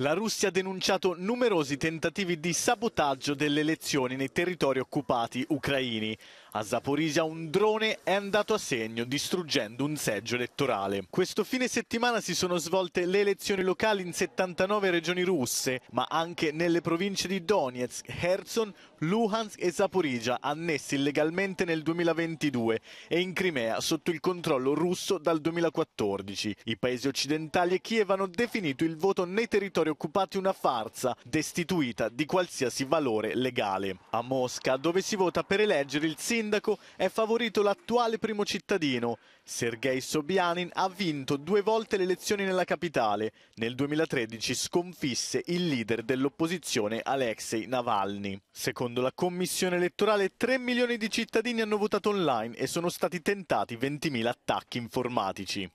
La Russia ha denunciato numerosi tentativi di sabotaggio delle elezioni nei territori occupati ucraini. A Zaporizia un drone è andato a segno distruggendo un seggio elettorale. Questo fine settimana si sono svolte le elezioni locali in 79 regioni russe, ma anche nelle province di Donetsk, Kherson, Luhansk e Zaporizia, annessi illegalmente nel 2022 e in Crimea sotto il controllo russo dal 2014. I paesi occidentali e Kiev hanno definito il voto nei territori occupati una farsa, destituita di qualsiasi valore legale. A Mosca, dove si vota per eleggere il sindaco sindaco è favorito l'attuale primo cittadino. Sergei Sobianin ha vinto due volte le elezioni nella capitale. Nel 2013 sconfisse il leader dell'opposizione Alexei Navalny. Secondo la commissione elettorale 3 milioni di cittadini hanno votato online e sono stati tentati 20.000 attacchi informatici.